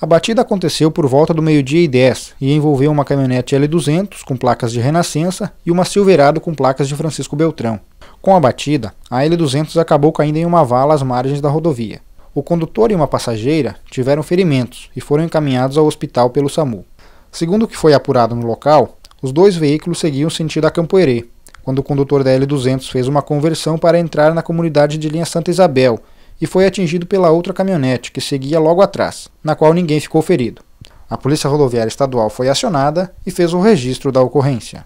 A batida aconteceu por volta do meio-dia e 10 e envolveu uma caminhonete L200 com placas de Renascença e uma Silverado com placas de Francisco Beltrão. Com a batida, a L200 acabou caindo em uma vala às margens da rodovia. O condutor e uma passageira tiveram ferimentos e foram encaminhados ao hospital pelo SAMU. Segundo o que foi apurado no local, os dois veículos seguiam sentido a Campoerê, quando o condutor da L200 fez uma conversão para entrar na comunidade de linha Santa Isabel e foi atingido pela outra caminhonete que seguia logo atrás, na qual ninguém ficou ferido. A Polícia Rodoviária Estadual foi acionada e fez o registro da ocorrência.